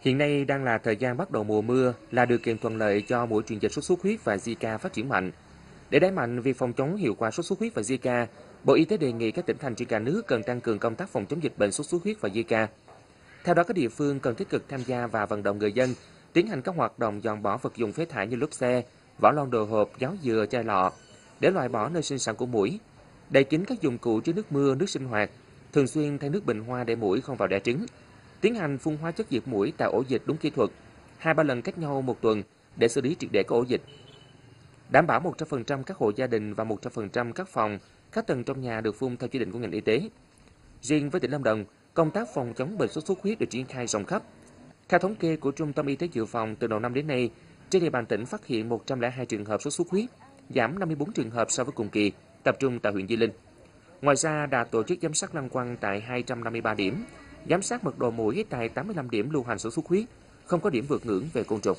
Hiện nay đang là thời gian bắt đầu mùa mưa, là điều kiện thuận lợi cho mũi truyền dịch sốt xuất huyết và Zika phát triển mạnh. Để đẩy mạnh việc phòng chống hiệu quả sốt xuất huyết và Zika, Bộ Y tế đề nghị các tỉnh thành trên cả nước cần tăng cường công tác phòng chống dịch bệnh sốt xuất huyết và Zika. Theo đó, các địa phương cần tích cực tham gia và vận động người dân tiến hành các hoạt động dọn bỏ vật dụng phế thải như lốp xe, vỏ lon đồ hộp, giáo dừa, chai lọ để loại bỏ nơi sinh sản của mũi. đậy kín các dụng cụ chứa nước mưa, nước sinh hoạt, thường xuyên thay nước bình hoa để mũi không vào đẻ trứng, tiến hành phun hóa chất diệt mũi tại ổ dịch đúng kỹ thuật, hai ba lần cách nhau một tuần để xử lý triệt để các ổ dịch. Đảm bảo 100% các hộ gia đình và 100% các phòng, các tầng trong nhà được phun theo chỉ định của ngành y tế. Riêng với tỉnh Lâm Đồng, công tác phòng chống bệnh sốt xuất huyết được triển khai rộng khắp. Theo thống kê của Trung tâm Y tế Dự phòng từ đầu năm đến nay, trên địa bàn tỉnh phát hiện 102 trường hợp sốt xuất huyết, giảm 54 trường hợp so với cùng kỳ, tập trung tại huyện Di Linh. Ngoài ra, đã tổ chức giám sát lăng quăng tại 253 điểm, giám sát mật độ mũi tại 85 điểm lưu hành sốt xuất huyết, không có điểm vượt ngưỡng về côn trùng.